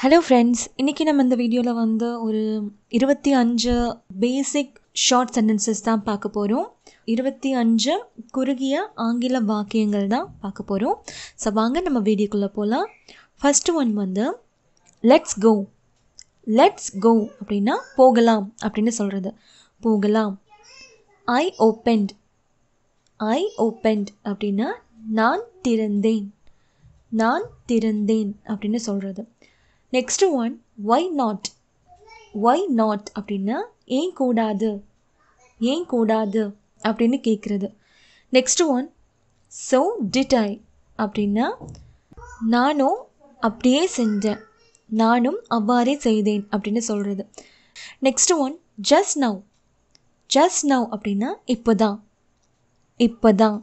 hello friends இன்றைக்கி நம்ம இந்த வீடியோவில் வந்து ஒரு இருபத்தி அஞ்சு பேசிக் ஷார்ட் சென்டென்சஸ் தான் பார்க்க போகிறோம் இருபத்தி அஞ்சு குறுகிய ஆங்கில வாக்கியங்கள் தான் பார்க்க போகிறோம் ஸோ வாங்க நம்ம வீடியோக்குள்ளே போகலாம் ஃபஸ்ட்டு ஒன் வந்து லெட்ஸ் கோ லெட்ஸ் கோ அப்படின்னா போகலாம் அப்படின்னு சொல்கிறது போகலாம் ஐ ஓப்பன்ட் ஐ ஓப்பன்ட் அப்படின்னா நான் திறந்தேன் நான் திறந்தேன் அப்படின்னு சொல்கிறது next one why not why not அப்படின்னா ஏன் கூடாது ஏன் கூடாது அப்படின்னு கேட்குறது நெக்ஸ்ட்டு ஒன் ஸோ டிடை அப்படின்னா நானும் அப்படியே செஞ்சேன் நானும் அவ்வாறே செய்தேன் அப்படின்னு சொல்கிறது next one just now just now அப்படின்னா இப்போ தான் இப்போ தான்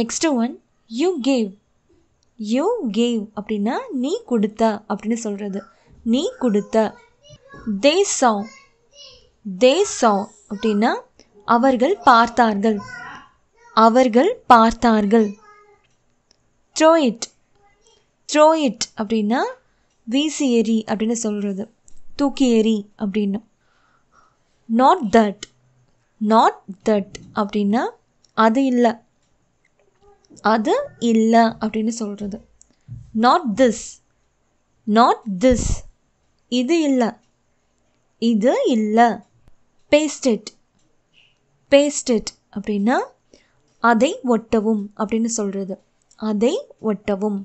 next one you gave you gave அப்படின்னா நீ கொடுத்த அப்படின்னு சொல்கிறது நீ கொடுத்த தே சவ் தே சவ் அப்படின்னா அவர்கள் பார்த்தார்கள் அவர்கள் பார்த்தார்கள் த்ரோ இட் த்ரோ இட் அப்படின்னா வீசி எரி அப்படின்னு சொல்கிறது தூக்கி எறி அப்படின்னு நாட் தட் நாட் தட் அப்படின்னா அது இல்லை அது இல்லை அப்படின்னு சொல்கிறது நாட் திஸ் நாட் திஸ் இது இல்லை இது இல்லை பேஸ்டெட் பேஸ்டெட் அப்படின்னா அதை ஒட்டவும் அப்படின்னு சொல்கிறது அதை ஒட்டவும்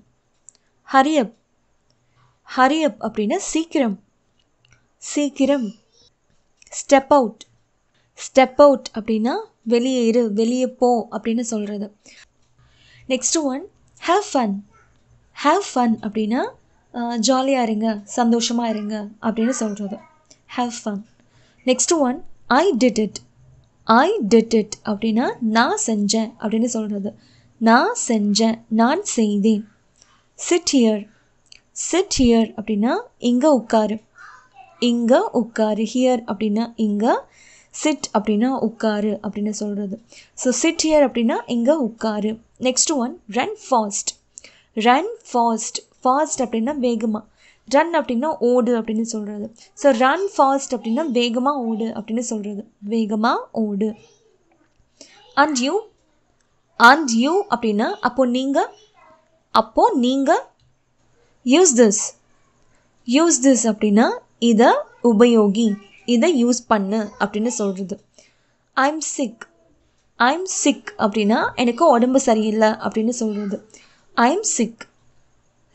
ஹரியப் ஹரியப் அப்படின்னா சீக்கிரம் சீக்கிரம் ஸ்டெப் அவுட் ஸ்டெப் அவுட் அப்படின்னா வெளியே இரு வெளியே போ அப்படின்னு சொல்கிறது next one have fun have fun அப்படின்னா ஜாலியாக இருங்க சந்தோஷமாக இருங்க அப்படின்னு சொல்கிறது have fun next one I did it I did it அப்படின்னா நான் செஞ்சேன் அப்படின்னு சொல்கிறது நான் செஞ்சேன் நான் செய்தேன் சிட் ஹியர் சிட் ஹியர் அப்படின்னா இங்கே உட்காரு இங்கே உட்காரு ஹியர் அப்படின்னா இங்கே சிட் அப்படின்னா உட்காரு அப்படின்னு சொல்கிறது ஸோ சிட் ஹியர் அப்படின்னா இங்கே உட்காரு next one run fast run fast fast அப்படின்னா வேகமாக ரன் அப்படின்னா ஓடு அப்படின்னு சொல்கிறது ஸோ ரன் ஃபாஸ்ட் அப்படின்னா வேகமாக ஓடு அப்படின்னு சொல்கிறது வேகமாக ஓடு அண்ட் யூ அண்ட் யூ அப்படின்னா அப்போது நீங்கள் அப்போது நீங்கள் யூஸ் திஸ் யூஸ் திஸ் அப்படின்னா இதை உபயோகி இதை யூஸ் பண்ணு அப்படின்னு சொல்கிறது ஐம் சிக் ஐம் சிக் அப்படின்னா எனக்கு உடம்பு சரியில்லை அப்படின்னு சொல்கிறது ஐம் சிக்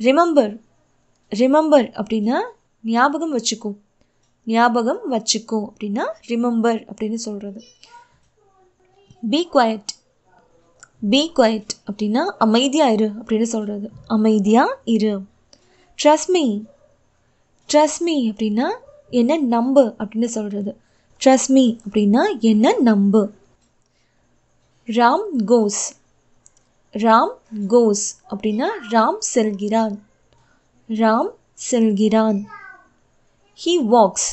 ரிமம்பர் ரிமம்பர் அப்படின்னா ஞாபகம் வச்சுக்கோ ஞாபகம் வச்சுக்கோ அப்படின்னா ரிமம்பர் அப்படின்னு சொல்கிறது பி குவயட் பி குவயட் அப்படின்னா அமைதியாக இரு அப்படின்னு சொல்கிறது அமைதியாக இரு ட்ரஸ்மி ட்ரஸ்மி அப்படின்னா என்ன நம்பு அப்படின்னு சொல்கிறது ட்ரஸ் மீ அப்படின்னா என்ன நம்பு ராம் கோஸ் ராம் கோஸ் அப்படின்னா ராம் செல்கிறான் ராம் செல்கிறான் ஹீ வாக்ஸ்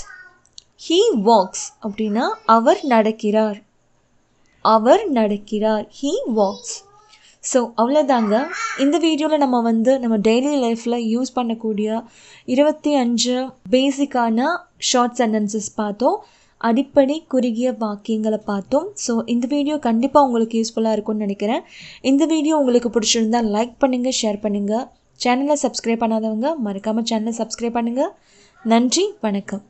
ஹீ வாக்ஸ் அப்படின்னா அவர் நடக்கிறார் அவர் நடக்கிறார் ஹீ வாக்ஸ் ஸோ அவ்வளோதாங்க இந்த வீடியோவில் நம்ம வந்து நம்ம டெய்லி லைஃப்பில் யூஸ் பண்ணக்கூடிய இருபத்தி அஞ்சு பேசிக்கான ஷார்ட் சென்டென்சஸ் பார்த்தோம் அடிப்படை குறுகிய வாக்கியங்களை பார்த்தோம் ஸோ இந்த வீடியோ கண்டிப்பாக உங்களுக்கு யூஸ்ஃபுல்லாக இருக்கும்னு நினைக்கிறேன் இந்த வீடியோ உங்களுக்கு பிடிச்சிருந்தா லைக் பண்ணுங்கள் ஷேர் பண்ணுங்கள் சேனலை சப்ஸ்கிரைப் பண்ணாதவங்க மறக்காமல் சேனலை சப்ஸ்கிரைப் பண்ணுங்கள் நன்றி வணக்கம்